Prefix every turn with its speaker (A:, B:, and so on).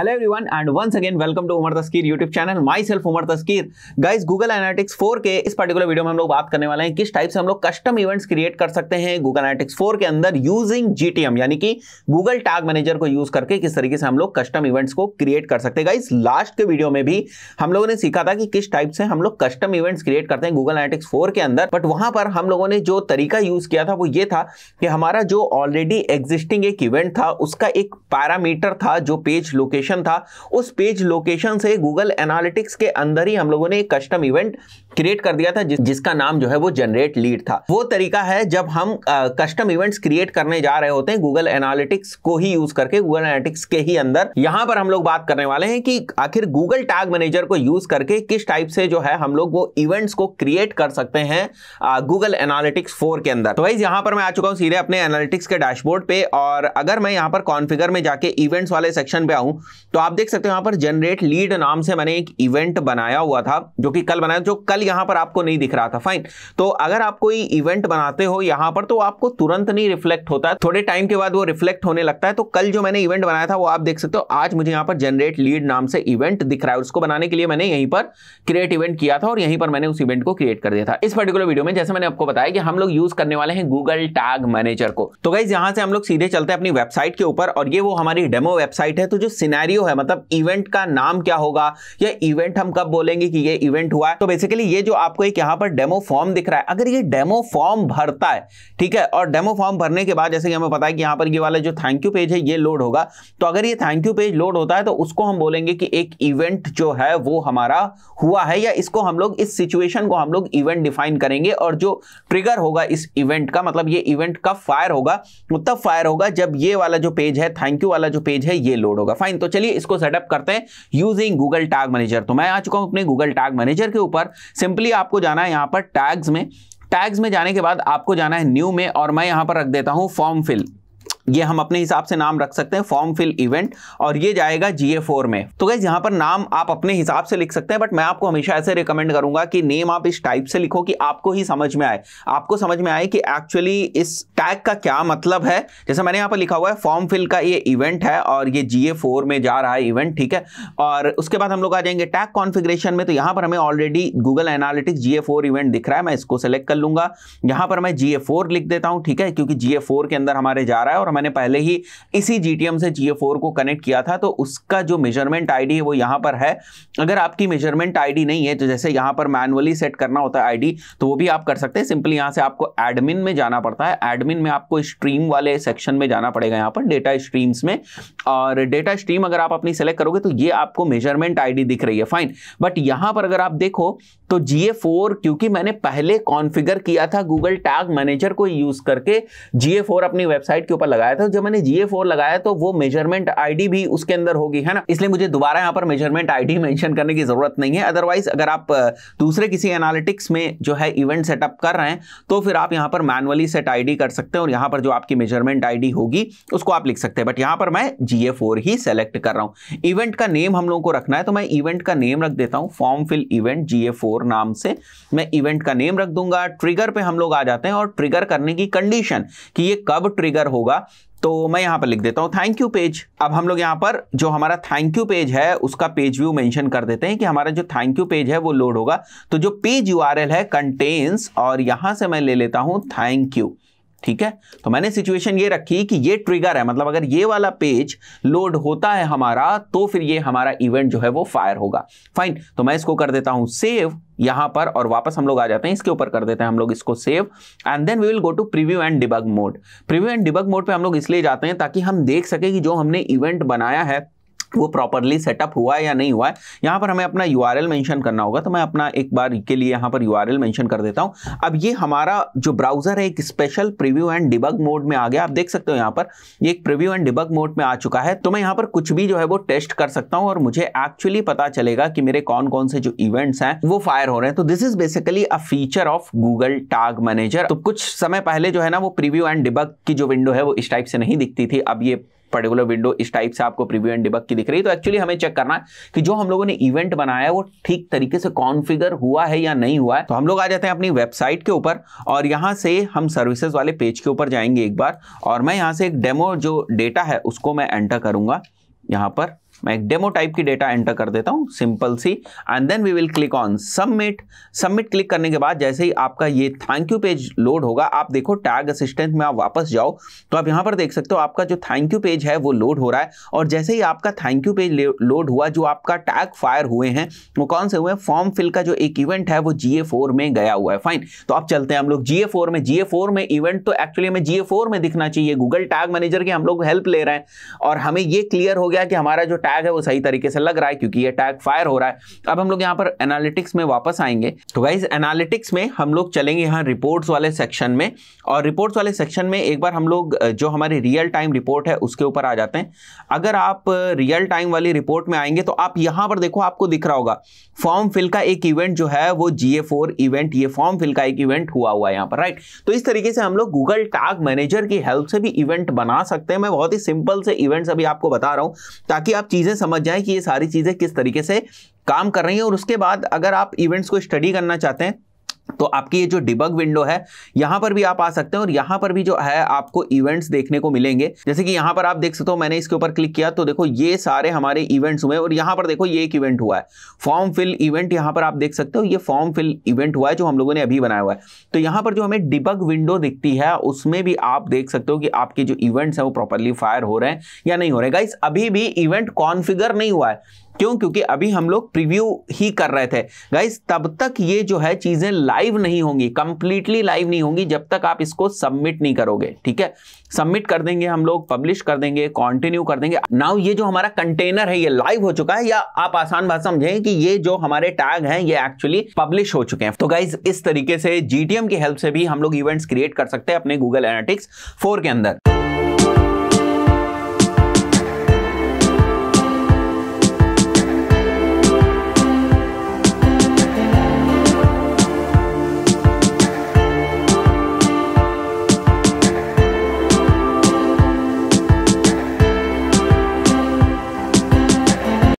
A: hello everyone and once again welcome to Umar Taskeer YouTube channel myself Umar Taskeer guys Google Analytics 4 के इस particular video में हम लोग बात करने वाले हैं किस टाइप से हम लोग कस्टम इवेंट्स क्रिएट कर सकते हैं गूगल एनालिटिक्स 4 के अंदर यूजिंग जी यानी कि गूगल टैग मैनेजर को यूज करके किस तरीके से हम लोग कस्टम इवेंट्स को क्रिएट कर सकते हैं गाइस लास्ट के वीडियो में भी हम लोगों ने सीखा था कि किस टाइप से हम लोग कस्टम इवेंट्स क्रिएट करते हैं गूगल एनालिटिक्स फोर के अंदर बट वहां पर हम लोगों ने जो तरीका यूज किया था वो ये था कि हमारा जो ऑलरेडी एग्जिस्टिंग एक इवेंट था उसका एक पैरामीटर था जो पेज लोकेशन लोकेशन था उस पेज लोकेशन से गूगल एनालिटिक्स के अंदर ही हम लोगों ने एक कस्टम इवेंट क्रिएट कर दिया था जिस, जिसका नाम जो है वो जनरेट लीड था वो तरीका है जब हम कस्टम इवेंट्स क्रिएट करने जा रहे होते हैं गूगल एनालिटिक्स को ही यूज करके गूगल एनालिटिक्स के ही अंदर यहां पर हम लोग बात करने वाले हैं कि आखिर गूगल टैग मैनेजर को यूज करके किस टाइप से जो है हम लोग वो इवेंट्स को क्रिएट कर सकते हैं गूगल एनालिटिक्स फोर के अंदर तो वाइज यहां पर मैं आ चुका हूँ सीधे अपने एनालिटिक्स के डैशबोर्ड पे और अगर मैं यहाँ पर कॉन्फिगर में जाके इवेंट्स वाले सेक्शन पे आऊँ तो आप देख सकते हो यहाँ पर जनरेट लीड नाम से मैंने एक इवेंट बनाया हुआ था जो कि कल बनाया जो कल सिग्नल यहां पर आपको नहीं दिख रहा था फाइन तो अगर आप कोई इवेंट बनाते हो यहां पर तो आपको तुरंत नहीं रिफ्लेक्ट होता है थोड़े टाइम के बाद वो रिफ्लेक्ट होने लगता है तो कल जो मैंने इवेंट बनाया था वो आप देख सकते हो आज मुझे यहां पर जनरेट लीड नाम से इवेंट दिख रहा है उसको बनाने के लिए मैंने यहीं पर क्रिएट इवेंट किया था और यहीं पर मैंने उस इवेंट को क्रिएट कर दिया था इस पर्टिकुलर वीडियो में जैसे मैंने आपको बताया कि हम लोग यूज करने वाले हैं गूगल टैग मैनेजर को तो गाइज यहां से हम लोग सीधे चलते हैं अपनी वेबसाइट के ऊपर और ये वो हमारी डेमो वेबसाइट है तो जो सिनेरियो है मतलब इवेंट का नाम क्या होगा या इवेंट हम कब बोलेंगे कि ये इवेंट हुआ है तो बेसिकली ये जो आपको एक यहाँ पर डेमो फॉर्म दिख रहा है अगर ये डेमो फॉर्म भरता है ठीक है और डेमो फॉर्म भरने के बाद जैसे कि हमें पता है कि यहाँ पर ये वाला जो थैंक यू पेज है ये लोड होगा तो अगर ये थैंक यू पेज लोड होता है तो उसको हम बोलेंगे कि एक इवेंट जो है वो हमारा हुआ है या इसको हम लोग इस सिचुएशन को हम लोग इवेंट डिफाइन करेंगे और जो ट्रिगर होगा इस इवेंट का मतलब ये इवेंट कब फायर होगा तब फायर होगा जब ये वाला जो पेज है थैंक यू वाला जो पेज है ये लोड होगा फाइन तो चलिए इसको सेटअप करते हैं यूजिंग गूगल टैग मैनेजर तो मैं आ चुका हूं अपने गूगल टैग मैनेजर के ऊपर सिंपली आपको जाना है यहाँ पर टैग्स में टैग्स में जाने के बाद आपको जाना है न्यू में और मैं यहाँ पर रख देता हूँ फॉर्म फिल ये हम अपने हिसाब से नाम रख सकते हैं फॉर्म फिल इवेंट और ये जाएगा जीए फोर में तो गैस यहाँ पर नाम आप अपने हिसाब से लिख सकते हैं बट मैं आपको हमेशा ऐसे रिकमेंड करूंगा कि नेम आप इस टाइप से लिखो कि आपको ही समझ में आए आपको समझ में आए कि एक्चुअली इस टैग का क्या मतलब है जैसे मैंने यहाँ पर लिखा हुआ है फॉर्म फिल का ये इवेंट है और ये जीए फोर में जा रहा है इवेंट ठीक है और उसके बाद हम लोग आ जाएंगे टैग कॉन्फिग्रेशन में तो यहाँ पर हमें already Google Analytics GA four event दिख रहा है मैं इसको सेलेक्ट कर लूंगा यहाँ पर मैं जीए फोर लिख देता हूँ ठीक है क्योंकि जीए फोर के अंदर हमारे जा रहा है और मैंने पहले ही इसी जी से जी को कनेक्ट किया था तो उसका जो मेजरमेंट आई है वो यहाँ पर है अगर आपकी मेजरमेंट आई नहीं है तो जैसे यहाँ पर मैनुअली सेट करना होता है आई तो वो भी आप कर सकते हैं सिंपली यहाँ से आपको एडमिन में जाना पड़ता है एडमिन में आपको स्ट्रीम वाले सेक्शन में जाना पड़ेगा यहाँ पर डेटा स्ट्रीम्स में और डेटा स्ट्रीम अगर आप अपनी सेलेक्ट करोगे तो ये आपको मेजरमेंट आईडी दिख रही है फाइन बट यहाँ पर अगर आप देखो तो जी क्योंकि मैंने पहले कॉन्फिगर किया था गूगल टैग मैनेजर को यूज करके जी अपनी वेबसाइट के ऊपर लगाया था जब मैंने जीए फोर लगाया तो वो मेजरमेंट आईडी भी उसके अंदर होगी है ना इसलिए मुझे दोबारा यहाँ पर मेजरमेंट आईडी मेंशन करने की जरूरत नहीं है अदरवाइज अगर आप दूसरे किसी एनालिटिक्स में जो है इवेंट सेटअप कर रहे हैं तो फिर आप यहाँ पर मैनुअली सेट आईडी कर सकते हैं और यहाँ पर जो आपकी मेजरमेंट आईडी होगी उसको आप लिख सकते हैं बट यहाँ पर मैं जी ही सेलेक्ट कर रहा हूँ इवेंट का नेम हम लोगों को रखना है तो मैं इवेंट का नेम रख देता हूँ फॉर्म फिल इवेंट जी नाम से मैं इवेंट का नेम रख दूंगा ट्रिगर पे हम लोग आ जाते हैं और ट्रिगर करने की कंडीशन कि ये कब ट्रिगर होगा तो मैं यहाँ पर लिख देता हूँ थैंक यू पेज अब हम लोग यहाँ पर जो हमारा थैंक यू पेज है उसका पेज व्यू मेंशन कर देते हैं कि हमारा जो थैंक यू पेज है वो लोड होगा तो जो पेज यू है कंटेन्स और यहाँ से मैं ले लेता हूँ थैंक यू ठीक है तो मैंने सिचुएशन ये रखी कि ये ट्रिगर है मतलब अगर ये वाला पेज लोड होता है हमारा तो फिर ये हमारा इवेंट जो है वो फायर होगा फाइन तो मैं इसको कर देता हूं सेव यहां पर और वापस हम लोग आ जाते हैं इसके ऊपर कर देते हैं हम लोग इसको save and then we will go to preview and debug mode preview and debug mode पे हम लोग इसलिए जाते हैं ताकि हम देख सके कि जो हमने इवेंट बनाया है वो प्रॉपरली सेटअप हुआ है या नहीं हुआ है यहाँ पर हमें अपना यू आर मेंशन करना होगा तो मैं अपना एक बार के लिए यहाँ पर यू आर मेंशन कर देता हूँ अब ये हमारा जो ब्राउजर है एक special preview and debug mode में आ गया आप देख सकते हो यहाँ पर ये एक प्रिव्यू एंड डिबग मोड में आ चुका है तो मैं यहाँ पर कुछ भी जो है वो टेस्ट कर सकता हूँ और मुझे एक्चुअली पता चलेगा कि मेरे कौन कौन से जो इवेंट्स हैं वो फायर हो रहे हैं तो this is basically a feature of Google Tag Manager तो कुछ समय पहले जो है ना वो प्रिव्यू एंड डिबग की जो विंडो है वो इस टाइप से नहीं दिखती थी अब ये पर्टिकुलर विंडो इस टाइप से आपको प्रीव्यू एंड डिबक की दिख रही है तो एक्चुअली हमें चेक करना है कि जो हम लोगों ने इवेंट बनाया है वो ठीक तरीके से कॉन्फिगर हुआ है या नहीं हुआ है तो हम लोग आ जाते हैं अपनी वेबसाइट के ऊपर और यहाँ से हम सर्विसेज वाले पेज के ऊपर जाएंगे एक बार और मैं यहाँ से एक डेमो जो डेटा है उसको मैं एंटर करूँगा यहाँ पर मैं एक डेमो टाइप की डेटा एंटर कर देता हूं सिंपल सी and then we will click on submit submit click करने के बाद जैसे ही आपका ये थैंक यू पेज लोड होगा आप देखो टैग असिस्टेंट में आप वापस जाओ तो आप यहाँ पर देख सकते हो आपका जो थैंक यू पेज है वो लोड हो रहा है और जैसे ही आपका थैंक यू पेज लोड हुआ जो आपका टैग फायर हुए हैं वो कौन से हुए फॉर्म फिल का जो एक इवेंट है वो जी में गया हुआ है फाइन तो आप चलते हैं हम लोग जी में जी में इवेंट तो एक्चुअली हमें जी में दिखना चाहिए गूगल टैग मैनेजर की हम लोग हेल्प ले रहे हैं और हमें ये क्लियर हो गया कि हमारा जो टैग टैग है वो सही तरीके से लग रहा है क्योंकि ये टैग फायर हो रहा है अब हम लोग यहाँ पर एनालिटिक्स में वापस आएंगे तो गाइज एनालिटिक्स में हम लोग चलेंगे यहाँ रिपोर्ट्स वाले सेक्शन में और रिपोर्ट्स वाले सेक्शन में एक बार हम लोग जो हमारी रियल टाइम रिपोर्ट है उसके ऊपर आ जाते हैं अगर आप रियल टाइम वाली रिपोर्ट में आएंगे तो आप यहाँ पर देखो आपको दिख रहा होगा फॉर्म फिल का एक इवेंट जो है वो जी इवेंट ये फॉर्म फिल का एक इवेंट हुआ हुआ है यहाँ पर राइट तो इस तरीके से हम लोग गूगल टैग मैनेजर की हेल्प से भी इवेंट बना सकते हैं मैं बहुत ही सिंपल से इवेंट्स अभी आपको बता रहा हूँ ताकि आप चीज़ चीज़ें समझ जाएं कि ये सारी चीज़ें किस तरीके से काम कर रही हैं और उसके बाद अगर आप इवेंट्स को स्टडी करना चाहते हैं तो आपकी ये जो डिबग विंडो है यहाँ पर भी आप आ सकते हैं और यहाँ पर भी जो है आपको इवेंट्स देखने को मिलेंगे जैसे कि यहाँ पर आप देख सकते हो मैंने इसके ऊपर क्लिक किया तो देखो ये सारे हमारे इवेंट्स हुए और यहाँ पर देखो ये एक इवेंट हुआ है फॉर्म फिल इवेंट यहाँ पर आप देख सकते हो ये फॉर्म फिल इवेंट हुआ है जो हम लोगों ने अभी बनाया हुआ है तो यहाँ पर जो हमें डिबग विंडो दिखती है उसमें भी आप देख सकते हो कि आपके जो इवेंट्स हैं वो प्रॉपरली फायर हो रहे हैं या नहीं हो रहे गाइस अभी भी इवेंट कॉन्फिगर नहीं हुआ है क्यों क्योंकि अभी हम लोग प्रीव्यू ही कर रहे थे गाइस तब तक ये जो है चीज़ें लाइव नहीं होंगी कंप्लीटली लाइव नहीं होंगी जब तक आप इसको सबमिट नहीं करोगे ठीक है सबमिट कर देंगे हम लोग पब्लिश कर देंगे कंटिन्यू कर देंगे नाउ ये जो हमारा कंटेनर है ये लाइव हो चुका है या आप आसान बात समझें कि ये जो हमारे टैग हैं ये एक्चुअली पब्लिश हो चुके हैं तो गाइज इस तरीके से जीटीएम की हेल्प से भी हम लोग इवेंट्स क्रिएट कर सकते हैं अपने गूगल एनालिटिक्स फोर के अंदर